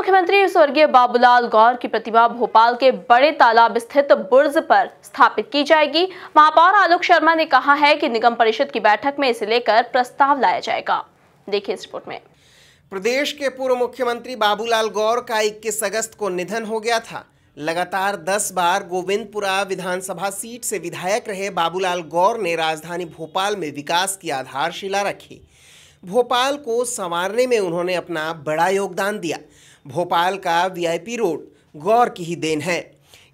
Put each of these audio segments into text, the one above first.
मुख्यमंत्री स्वर्गीय बाबूलाल गौर की प्रतिमा भोपाल के बड़े तालाब स्थित बुर्ज पर स्थापित की जाएगी महापौर आलोक शर्मा ने कहा है कि निगम परिषद की बैठक में इसे लेकर प्रस्ताव लाया जाएगा देखिए इस रिपोर्ट में प्रदेश के पूर्व मुख्यमंत्री बाबूलाल गौर का इक्कीस अगस्त को निधन हो गया था लगातार दस बार गोविंदपुरा विधानसभा सीट से विधायक रहे बाबूलाल गौर ने राजधानी भोपाल में विकास की आधारशिला रखी भोपाल को संवारने में उन्होंने अपना बड़ा योगदान दिया भोपाल का वीआईपी रोड गौर की ही देन है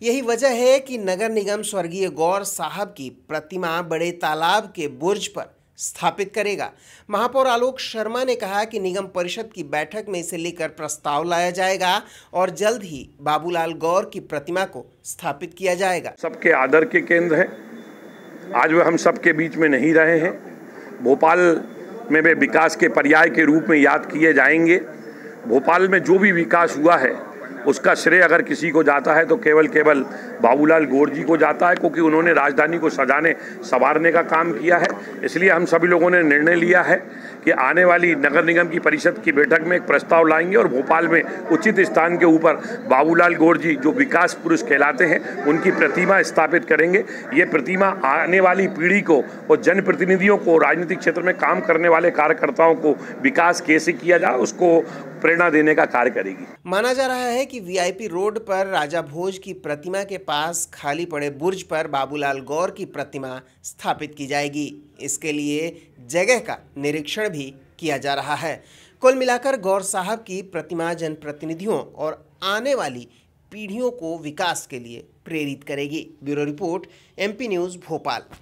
यही वजह है कि नगर निगम स्वर्गीय गौर साहब की प्रतिमा बड़े तालाब के बुर्ज पर स्थापित करेगा महापौर आलोक शर्मा ने कहा कि निगम परिषद की बैठक में इसे लेकर प्रस्ताव लाया जाएगा और जल्द ही बाबूलाल गौर की प्रतिमा को स्थापित किया जाएगा सबके आदर के केंद्र है आज वह हम सबके बीच में नहीं रहे हैं भोपाल में वे विकास के पर्याय के रूप में याद किए जाएंगे भोपाल में जो भी विकास हुआ है उसका श्रेय अगर किसी को जाता है तो केवल केवल बाबूलाल गौर जी को जाता है क्योंकि उन्होंने राजधानी को सजाने संवारने का काम किया है इसलिए हम सभी लोगों ने निर्णय लिया है कि आने वाली नगर निगम की परिषद की बैठक में एक प्रस्ताव लाएंगे और भोपाल में उचित स्थान के ऊपर बाबूलाल गौर जी जो विकास पुरुष कहलाते हैं उनकी प्रतिमा स्थापित करेंगे ये प्रतिमा आने वाली पीढ़ी को और जनप्रतिनिधियों को राजनीतिक क्षेत्र में काम करने वाले कार्यकर्ताओं को विकास कैसे किया जाए उसको प्रेरणा देने का कार्य करेगी माना जा रहा है कि वीआईपी रोड पर राजा भोज की प्रतिमा के पास खाली पड़े बुर्ज पर बाबूलाल गौर की प्रतिमा स्थापित की जाएगी इसके लिए जगह का निरीक्षण भी किया जा रहा है कुल मिलाकर गौर साहब की प्रतिमा जनप्रतिनिधियों और आने वाली पीढ़ियों को विकास के लिए प्रेरित करेगी bureau report MP news Bhopal